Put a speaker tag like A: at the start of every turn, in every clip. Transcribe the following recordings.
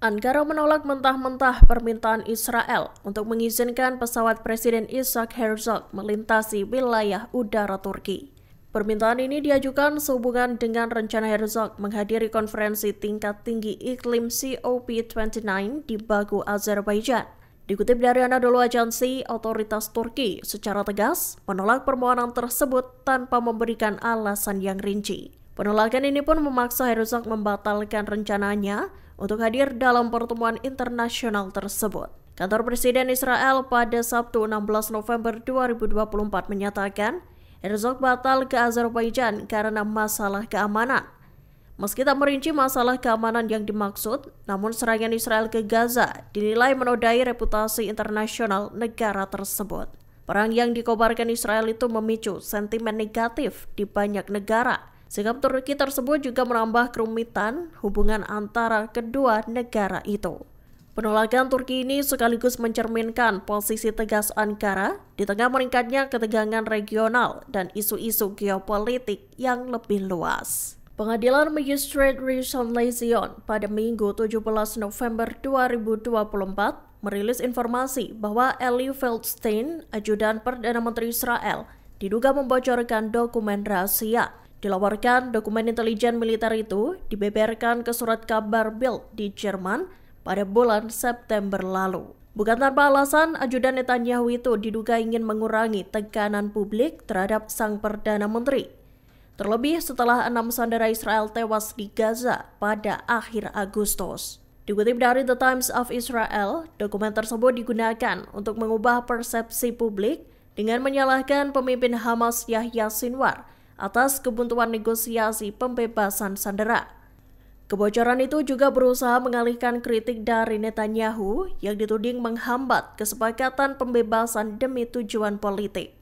A: Ankara menolak mentah-mentah permintaan Israel untuk mengizinkan pesawat Presiden Isaac Herzog melintasi wilayah udara Turki. Permintaan ini diajukan sehubungan dengan rencana Herzog menghadiri konferensi tingkat tinggi iklim COP29 di Baku, Azerbaijan. Dikutip dari Anadolu Agency, otoritas Turki secara tegas menolak permohonan tersebut tanpa memberikan alasan yang rinci. Penolakan ini pun memaksa Herzog membatalkan rencananya untuk hadir dalam pertemuan internasional tersebut. Kantor Presiden Israel pada Sabtu 16 November 2024 menyatakan Herzog batal ke Azerbaijan karena masalah keamanan. Meski tak merinci masalah keamanan yang dimaksud, namun serangan Israel ke Gaza dinilai menodai reputasi internasional negara tersebut. Perang yang dikobarkan Israel itu memicu sentimen negatif di banyak negara, Sikap Turki tersebut juga menambah kerumitan hubungan antara kedua negara itu. Penolakan Turki ini sekaligus mencerminkan posisi tegas Ankara di tengah meningkatnya ketegangan regional dan isu-isu geopolitik yang lebih luas. Pengadilan Magistrate Rishon Lezion pada Minggu 17 November 2024 merilis informasi bahwa Eli Feldstein, ajudan Perdana Menteri Israel, diduga membocorkan dokumen rahasia Dilaporkan dokumen intelijen militer itu dibeberkan ke surat kabar Bild di Jerman pada bulan September lalu. Bukan tanpa alasan, ajudan Netanyahu itu diduga ingin mengurangi tekanan publik terhadap sang Perdana Menteri. Terlebih setelah enam sandera Israel tewas di Gaza pada akhir Agustus. Dikutip dari The Times of Israel, dokumen tersebut digunakan untuk mengubah persepsi publik dengan menyalahkan pemimpin Hamas Yahya Sinwar atas kebuntuan negosiasi pembebasan sandera. Kebocoran itu juga berusaha mengalihkan kritik dari Netanyahu yang dituding menghambat kesepakatan pembebasan demi tujuan politik.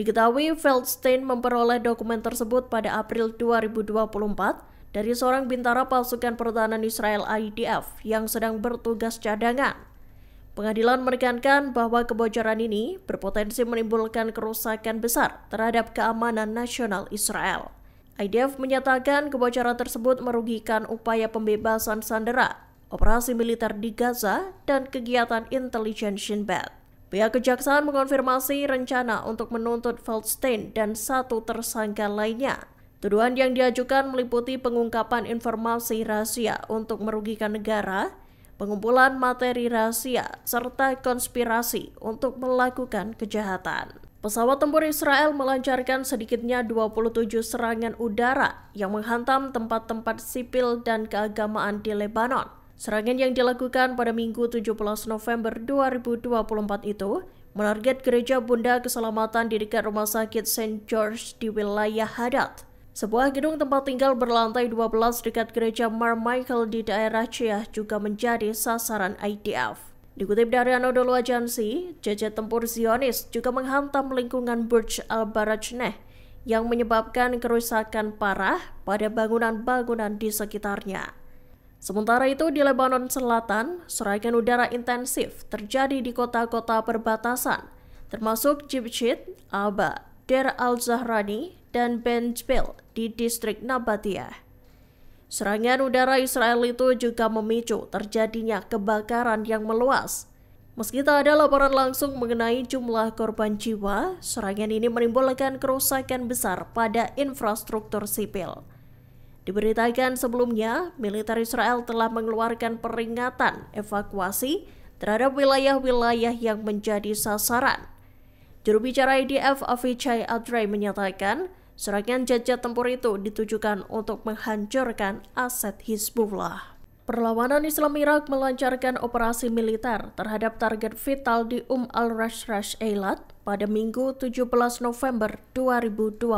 A: Diketahui Feldstein memperoleh dokumen tersebut pada April 2024 dari seorang bintara pasukan pertahanan Israel IDF yang sedang bertugas cadangan. Pengadilan menekankan bahwa kebocoran ini berpotensi menimbulkan kerusakan besar terhadap keamanan nasional Israel. IDF menyatakan kebocoran tersebut merugikan upaya pembebasan sandera, operasi militer di Gaza, dan kegiatan intelijen Shin Bet. Pihak kejaksaan mengonfirmasi rencana untuk menuntut Feldstein dan satu tersangka lainnya. Tuduhan yang diajukan meliputi pengungkapan informasi rahasia untuk merugikan negara, pengumpulan materi rahasia, serta konspirasi untuk melakukan kejahatan. Pesawat tempur Israel melancarkan sedikitnya 27 serangan udara yang menghantam tempat-tempat sipil dan keagamaan di Lebanon. Serangan yang dilakukan pada Minggu 17 November 2024 itu menarget gereja Bunda Keselamatan di dekat rumah sakit St. George di wilayah Hadad, sebuah gedung tempat tinggal berlantai 12 dekat gereja Mar Michael di daerah Ciah juga menjadi sasaran IDF. Dikutip dari Anadolu Agency, jejak tempur Zionis juga menghantam lingkungan Burj al-Barajneh yang menyebabkan kerusakan parah pada bangunan-bangunan di sekitarnya. Sementara itu di Lebanon Selatan, serangan udara intensif terjadi di kota-kota perbatasan, termasuk Jibjit, Aba, Der al-Zahrani, dan Benchville di distrik Nabatia. Serangan udara Israel itu juga memicu terjadinya kebakaran yang meluas. Meski tak ada laporan langsung mengenai jumlah korban jiwa, serangan ini menimbulkan kerusakan besar pada infrastruktur sipil. Diberitakan sebelumnya, militer Israel telah mengeluarkan peringatan evakuasi terhadap wilayah-wilayah yang menjadi sasaran. Juru bicara IDF Avichai Adrei menyatakan, Serangan jajah tempur itu ditujukan untuk menghancurkan aset Hizbullah. Perlawanan Islam Irak melancarkan operasi militer terhadap target vital di Um al-Rashrash Eilat pada Minggu 17 November 2024.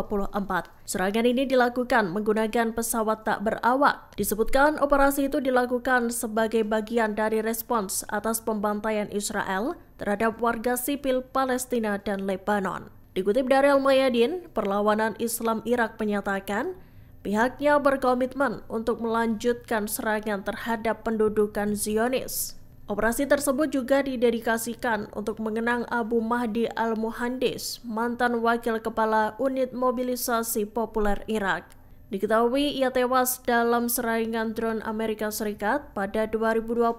A: Serangan ini dilakukan menggunakan pesawat tak berawak. Disebutkan operasi itu dilakukan sebagai bagian dari respons atas pembantaian Israel terhadap warga sipil Palestina dan Lebanon. Dikutip dari al Mayadin, perlawanan Islam Irak menyatakan pihaknya berkomitmen untuk melanjutkan serangan terhadap pendudukan Zionis. Operasi tersebut juga didedikasikan untuk mengenang Abu Mahdi Al-Muhandis, mantan wakil kepala unit mobilisasi populer Irak. Diketahui ia tewas dalam serangan drone Amerika Serikat pada 2020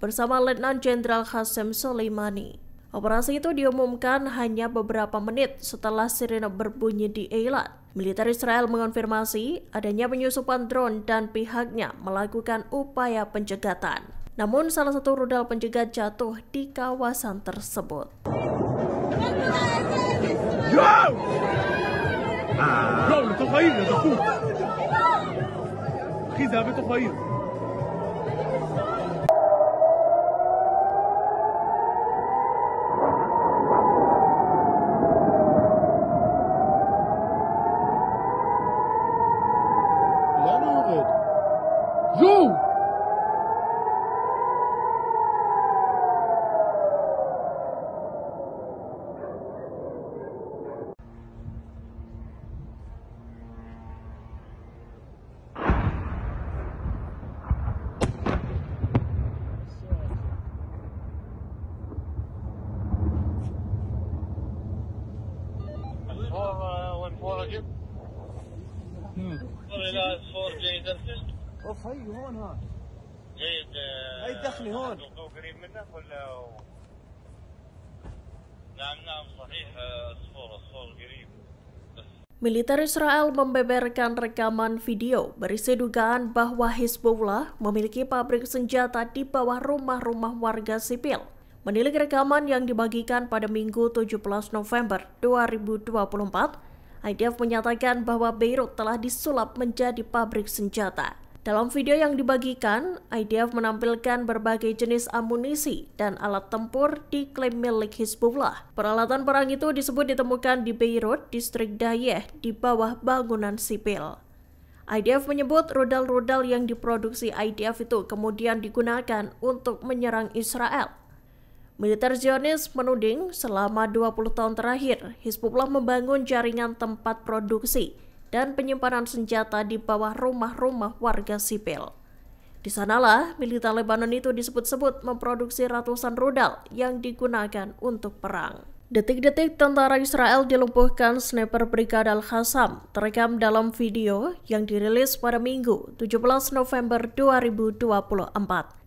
A: bersama Letnan Jenderal Hasem Soleimani. Operasi itu diumumkan hanya beberapa menit setelah sirene berbunyi di Eilat. Militer Israel mengonfirmasi adanya penyusupan drone dan pihaknya melakukan upaya pencegatan. Namun salah satu rudal pencegat jatuh di kawasan tersebut. Ah. صيد هون ها ايه اي دخلي هون قريب منك ولا Militer Israel membeberkan rekaman video berisi dugaan bahwa Hezbollah memiliki pabrik senjata di bawah rumah-rumah warga sipil. Menilik rekaman yang dibagikan pada Minggu 17 November 2024, IDF menyatakan bahwa Beirut telah disulap menjadi pabrik senjata. Dalam video yang dibagikan, IDF menampilkan berbagai jenis amunisi dan alat tempur diklaim milik Hizbullah. Peralatan perang itu disebut ditemukan di Beirut, distrik Dayeh, di bawah bangunan sipil. IDF menyebut rudal-rudal yang diproduksi IDF itu kemudian digunakan untuk menyerang Israel. Militer Zionis menuding selama 20 tahun terakhir, Hizbullah membangun jaringan tempat produksi – dan penyimpanan senjata di bawah rumah-rumah warga sipil. Di sanalah, militer Lebanon itu disebut-sebut memproduksi ratusan rudal yang digunakan untuk perang. Detik-detik tentara Israel dilumpuhkan sniper Brigade Al-Hassam terekam dalam video yang dirilis pada Minggu 17 November 2024.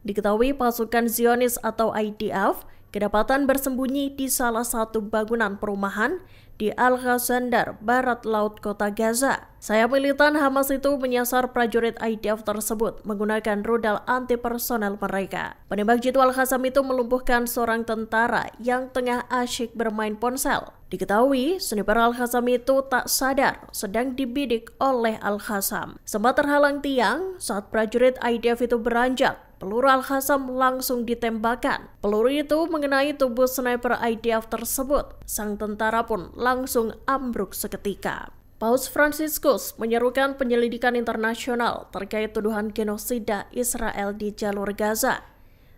A: Diketahui pasukan Zionis atau IDF kedapatan bersembunyi di salah satu bangunan perumahan di Al-Ghazandar, barat laut kota Gaza. Saya militan Hamas itu menyasar prajurit IDF tersebut menggunakan rudal anti personel mereka. Penembak Jitu Al-Hassam itu melumpuhkan seorang tentara yang tengah asyik bermain ponsel. Diketahui, sniper Al-Hassam itu tak sadar sedang dibidik oleh Al-Hassam. Sempat terhalang tiang saat prajurit IDF itu beranjak peluru al hasam langsung ditembakkan. Peluru itu mengenai tubuh sniper IDF tersebut. Sang tentara pun langsung ambruk seketika. Paus Franciscus menyerukan penyelidikan internasional terkait tuduhan genosida Israel di jalur Gaza.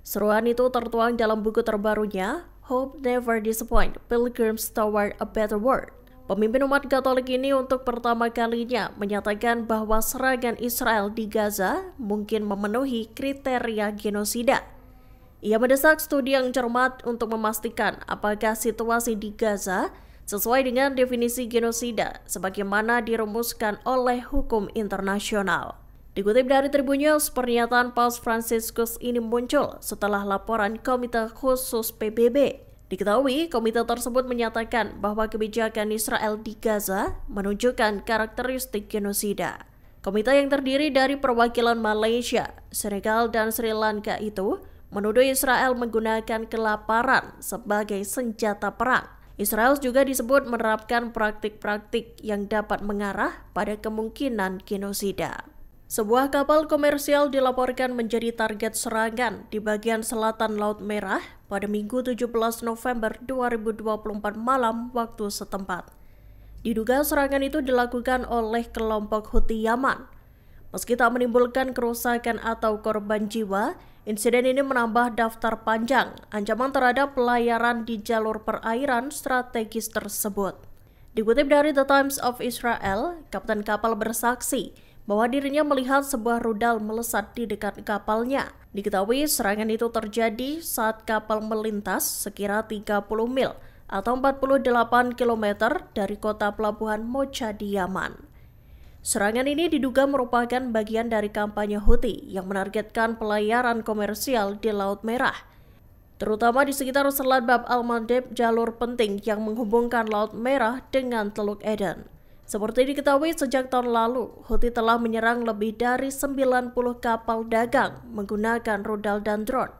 A: Seruan itu tertuang dalam buku terbarunya, Hope Never Disappoint, Pilgrims Toward a Better World. Pemimpin umat Katolik ini untuk pertama kalinya menyatakan bahwa serangan Israel di Gaza mungkin memenuhi kriteria genosida. Ia mendesak studi yang cermat untuk memastikan apakah situasi di Gaza sesuai dengan definisi genosida sebagaimana dirumuskan oleh hukum internasional. Dikutip dari Tribun News, pernyataan Paus Franciscus ini muncul setelah laporan Komite Khusus PBB Diketahui, komite tersebut menyatakan bahwa kebijakan Israel di Gaza menunjukkan karakteristik genosida. Komite yang terdiri dari perwakilan Malaysia, Senegal, dan Sri Lanka itu menuduh Israel menggunakan kelaparan sebagai senjata perang. Israel juga disebut menerapkan praktik-praktik yang dapat mengarah pada kemungkinan genosida. Sebuah kapal komersial dilaporkan menjadi target serangan di bagian selatan Laut Merah pada Minggu 17 November 2024 malam waktu setempat. Diduga serangan itu dilakukan oleh kelompok Houthi Yaman. Meski tak menimbulkan kerusakan atau korban jiwa, insiden ini menambah daftar panjang ancaman terhadap pelayaran di jalur perairan strategis tersebut. Dikutip dari The Times of Israel, kapten kapal bersaksi bahwa dirinya melihat sebuah rudal melesat di dekat kapalnya. Diketahui serangan itu terjadi saat kapal melintas sekira 30 mil atau 48 km dari kota pelabuhan Mocha di Yaman. Serangan ini diduga merupakan bagian dari kampanye Houthi yang menargetkan pelayaran komersial di Laut Merah, terutama di sekitar Selat Bab Al-Mandeb jalur penting yang menghubungkan Laut Merah dengan Teluk Eden. Seperti diketahui sejak tahun lalu, Houthi telah menyerang lebih dari 90 kapal dagang menggunakan rudal dan drone.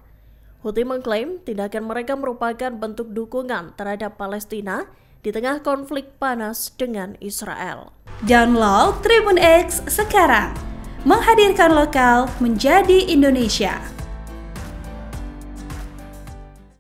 A: Houthi mengklaim tindakan mereka merupakan bentuk dukungan terhadap Palestina di tengah konflik panas dengan Israel. Download Tribun X sekarang, menghadirkan lokal menjadi Indonesia.